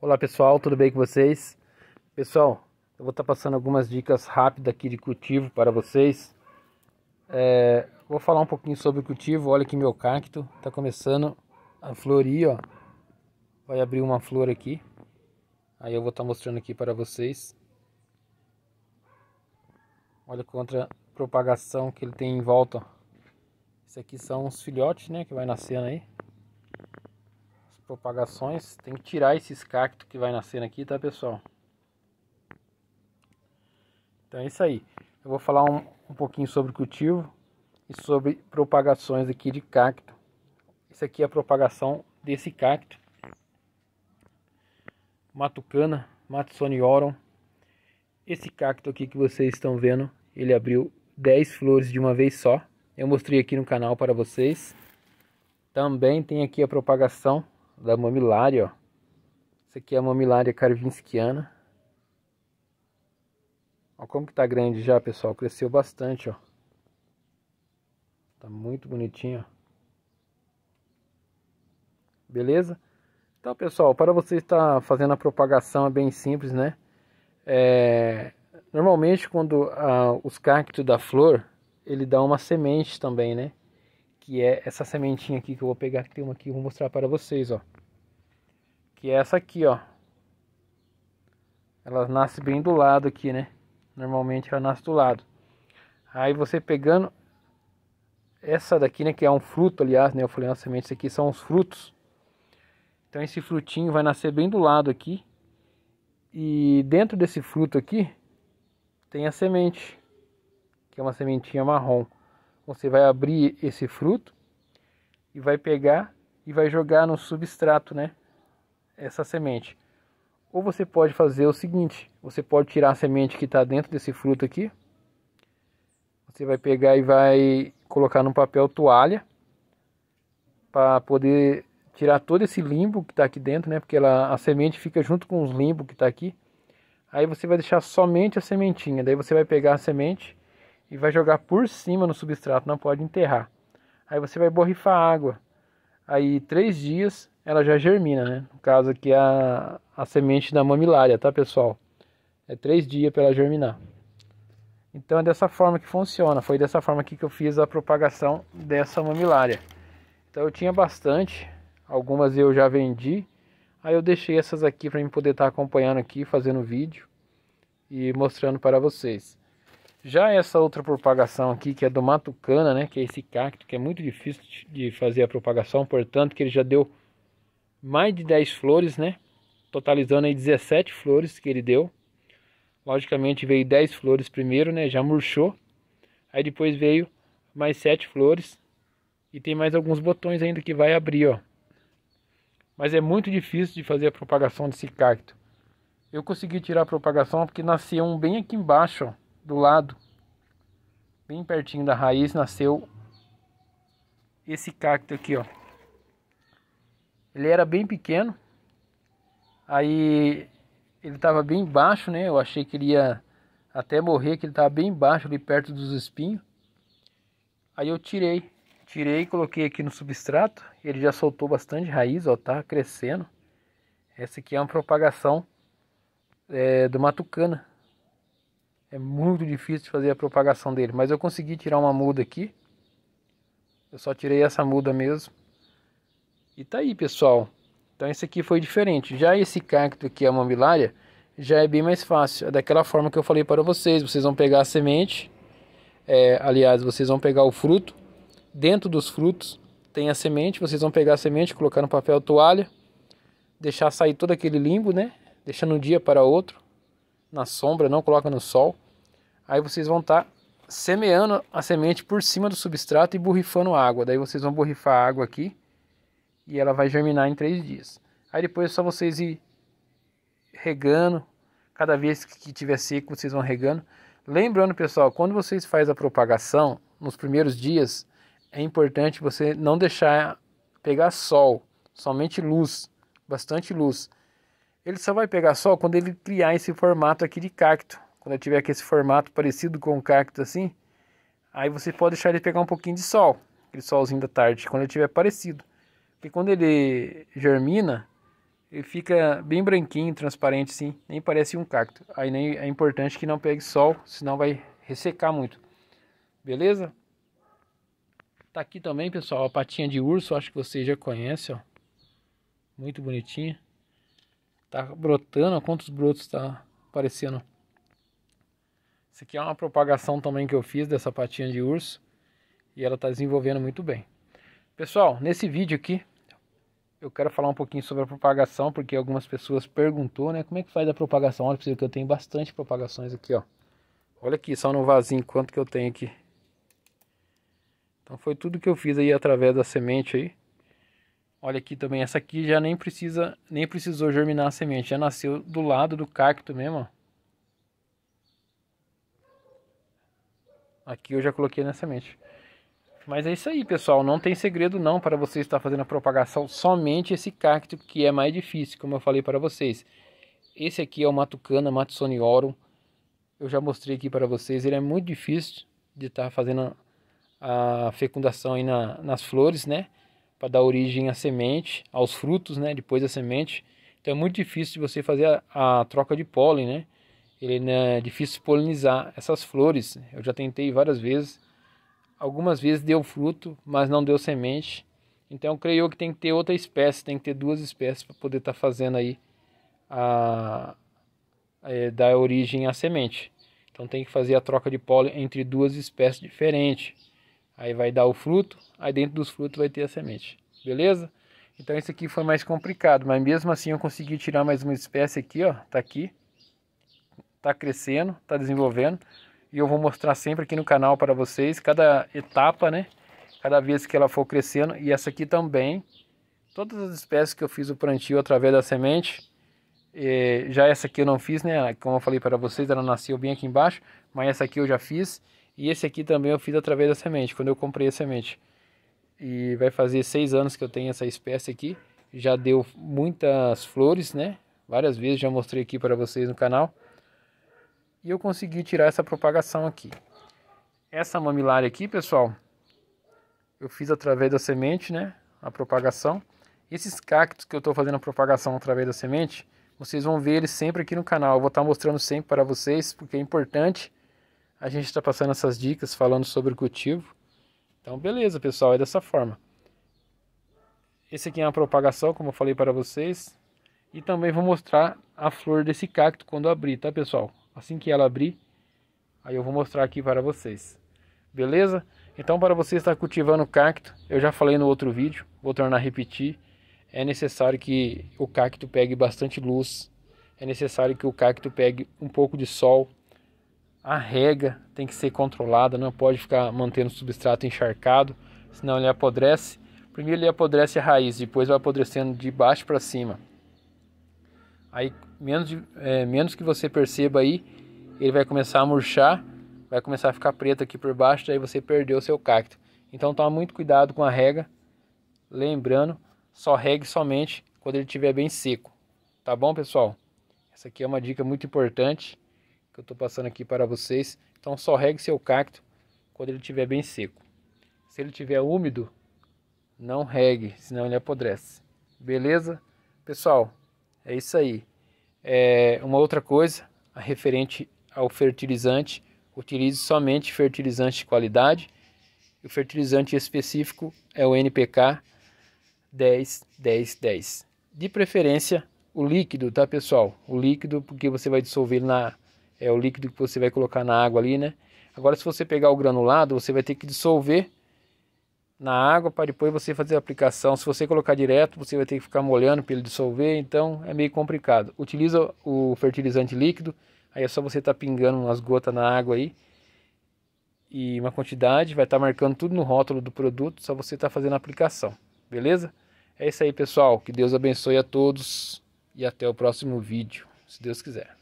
Olá pessoal, tudo bem com vocês? Pessoal, eu vou estar tá passando algumas dicas rápidas aqui de cultivo para vocês. É, vou falar um pouquinho sobre o cultivo. Olha aqui meu cacto, está começando a florir, ó. Vai abrir uma flor aqui. Aí eu vou estar tá mostrando aqui para vocês. Olha contra propagação que ele tem em volta. Ó. Isso aqui são os filhotes, né, que vai nascendo aí propagações, tem que tirar esses cactos que vai nascendo aqui, tá pessoal? Então é isso aí. Eu vou falar um, um pouquinho sobre cultivo e sobre propagações aqui de cacto. Isso aqui é a propagação desse cacto. Matucana, Matsoniorum. Esse cacto aqui que vocês estão vendo, ele abriu 10 flores de uma vez só. Eu mostrei aqui no canal para vocês. Também tem aqui a propagação da mamilária, ó. Isso aqui é a mamilária carvinskiana. Ó como que tá grande já, pessoal. Cresceu bastante, ó. Tá muito bonitinho, ó. Beleza? Então, pessoal, para você estar fazendo a propagação é bem simples, né? É... Normalmente, quando ah, os cactos da flor, ele dá uma semente também, né? que é essa sementinha aqui que eu vou pegar, que tem uma aqui, eu vou mostrar para vocês, ó. Que é essa aqui, ó. Ela nasce bem do lado aqui, né? Normalmente ela nasce do lado. Aí você pegando essa daqui, né, que é um fruto, aliás, né, eu falei, as sementes aqui são os frutos. Então esse frutinho vai nascer bem do lado aqui. E dentro desse fruto aqui tem a semente, que é uma sementinha marrom. Você vai abrir esse fruto e vai pegar e vai jogar no substrato, né? Essa semente. Ou você pode fazer o seguinte: você pode tirar a semente que está dentro desse fruto aqui. Você vai pegar e vai colocar num papel toalha para poder tirar todo esse limbo que está aqui dentro, né? Porque ela, a semente fica junto com os limbo que está aqui. Aí você vai deixar somente a sementinha. Daí você vai pegar a semente e vai jogar por cima no substrato, não pode enterrar. Aí você vai borrifar água. Aí três dias ela já germina, né? No caso aqui a, a semente da mamilária, tá pessoal? É três dias para ela germinar. Então é dessa forma que funciona. Foi dessa forma aqui que eu fiz a propagação dessa mamilária. Então eu tinha bastante, algumas eu já vendi. Aí eu deixei essas aqui para mim poder estar tá acompanhando aqui, fazendo vídeo e mostrando para vocês. Já essa outra propagação aqui, que é do matucana, né, que é esse cacto, que é muito difícil de fazer a propagação, portanto, que ele já deu mais de 10 flores, né, totalizando aí 17 flores que ele deu. Logicamente veio 10 flores primeiro, né, já murchou. Aí depois veio mais 7 flores e tem mais alguns botões ainda que vai abrir, ó. Mas é muito difícil de fazer a propagação desse cacto. Eu consegui tirar a propagação porque nasceu um bem aqui embaixo, ó do lado, bem pertinho da raiz, nasceu esse cacto aqui, ó. Ele era bem pequeno, aí ele estava bem baixo, né? Eu achei que ele ia até morrer, que ele estava bem baixo ali perto dos espinhos. Aí eu tirei, tirei e coloquei aqui no substrato. Ele já soltou bastante raiz, ó, tá crescendo. Essa aqui é uma propagação é, do matucana. É muito difícil fazer a propagação dele, mas eu consegui tirar uma muda aqui. Eu só tirei essa muda mesmo. E tá aí, pessoal. Então esse aqui foi diferente. Já esse cacto aqui, a mamilária, já é bem mais fácil. É daquela forma que eu falei para vocês. Vocês vão pegar a semente. É, aliás, vocês vão pegar o fruto. Dentro dos frutos tem a semente. Vocês vão pegar a semente, colocar no papel toalha. Deixar sair todo aquele limbo, né? Deixando um dia para outro na sombra, não coloca no sol. Aí vocês vão estar tá semeando a semente por cima do substrato e borrifando água. Daí vocês vão borrifar a água aqui e ela vai germinar em três dias. Aí depois é só vocês ir regando. Cada vez que tiver seco, vocês vão regando. Lembrando, pessoal, quando vocês fazem a propagação, nos primeiros dias, é importante você não deixar pegar sol, somente luz, bastante luz. Ele só vai pegar sol quando ele criar esse formato aqui de cacto. Quando eu tiver aqui esse formato parecido com um cacto assim, aí você pode deixar ele pegar um pouquinho de sol, aquele solzinho da tarde, quando ele tiver parecido. Porque quando ele germina, ele fica bem branquinho, transparente assim, nem parece um cacto. Aí nem, é importante que não pegue sol, senão vai ressecar muito. Beleza? Tá aqui também, pessoal, a patinha de urso, acho que vocês já conhecem, ó. Muito bonitinha. Tá brotando, quantos brotos tá aparecendo. Isso aqui é uma propagação também que eu fiz dessa patinha de urso. E ela está desenvolvendo muito bem. Pessoal, nesse vídeo aqui, eu quero falar um pouquinho sobre a propagação, porque algumas pessoas perguntou, né? Como é que faz a propagação? Olha para que eu tenho bastante propagações aqui, ó. Olha aqui, só no vasinho, quanto que eu tenho aqui. Então foi tudo que eu fiz aí através da semente aí. Olha aqui também, essa aqui já nem precisa, nem precisou germinar a semente, já nasceu do lado do cacto mesmo, ó. Aqui eu já coloquei na semente. Mas é isso aí, pessoal, não tem segredo não para você estar fazendo a propagação somente esse cacto que é mais difícil, como eu falei para vocês. Esse aqui é o Matucana Matsoniorum. Eu já mostrei aqui para vocês, ele é muito difícil de estar fazendo a fecundação aí na, nas flores, né? para dar origem à semente, aos frutos, né? Depois a semente. Então é muito difícil de você fazer a, a troca de pólen, né? Ele né, é difícil polinizar essas flores. Eu já tentei várias vezes. Algumas vezes deu fruto, mas não deu semente. Então creio que tem que ter outra espécie, tem que ter duas espécies para poder estar tá fazendo aí a é, dar origem à semente. Então tem que fazer a troca de pólen entre duas espécies diferentes. Aí vai dar o fruto, aí dentro dos frutos vai ter a semente. Beleza? Então isso aqui foi mais complicado, mas mesmo assim eu consegui tirar mais uma espécie aqui, ó, tá aqui. Tá crescendo, tá desenvolvendo. E eu vou mostrar sempre aqui no canal para vocês cada etapa, né? Cada vez que ela for crescendo e essa aqui também. Todas as espécies que eu fiz o plantio através da semente, é, já essa aqui eu não fiz, né? Como eu falei para vocês, ela nasceu bem aqui embaixo, mas essa aqui eu já fiz. E esse aqui também eu fiz através da semente, quando eu comprei a semente. E vai fazer seis anos que eu tenho essa espécie aqui. Já deu muitas flores, né? Várias vezes já mostrei aqui para vocês no canal. E eu consegui tirar essa propagação aqui. Essa mamilária aqui, pessoal, eu fiz através da semente, né? A propagação. Esses cactos que eu estou fazendo a propagação através da semente, vocês vão ver eles sempre aqui no canal. Eu vou estar tá mostrando sempre para vocês, porque é importante a gente está passando essas dicas falando sobre o cultivo. Então, beleza, pessoal, é dessa forma. Esse aqui é uma propagação, como eu falei para vocês. E também vou mostrar a flor desse cacto quando abrir, tá, pessoal? Assim que ela abrir, aí eu vou mostrar aqui para vocês. Beleza? Então, para você estar cultivando cacto, eu já falei no outro vídeo, vou tornar a repetir. É necessário que o cacto pegue bastante luz. É necessário que o cacto pegue um pouco de sol, a rega tem que ser controlada, não pode ficar mantendo o substrato encharcado, senão ele apodrece. Primeiro ele apodrece a raiz, depois vai apodrecendo de baixo para cima. Aí, menos, de, é, menos que você perceba aí, ele vai começar a murchar, vai começar a ficar preto aqui por baixo, daí você perdeu o seu cacto. Então toma muito cuidado com a rega. Lembrando, só regue somente quando ele estiver bem seco. Tá bom, pessoal? Essa aqui é uma dica muito importante que eu estou passando aqui para vocês. Então só regue seu cacto quando ele estiver bem seco. Se ele estiver úmido, não regue, senão ele apodrece. Beleza? Pessoal, é isso aí. É, uma outra coisa, referente ao fertilizante, utilize somente fertilizante de qualidade. O fertilizante específico é o NPK 10 10 10. De preferência o líquido, tá pessoal? O líquido porque você vai dissolver na é o líquido que você vai colocar na água ali, né? Agora, se você pegar o granulado, você vai ter que dissolver na água para depois você fazer a aplicação. Se você colocar direto, você vai ter que ficar molhando para ele dissolver, então é meio complicado. Utiliza o fertilizante líquido, aí é só você estar tá pingando umas gotas na água aí e uma quantidade, vai estar tá marcando tudo no rótulo do produto, só você estar tá fazendo a aplicação, beleza? É isso aí, pessoal. Que Deus abençoe a todos e até o próximo vídeo, se Deus quiser.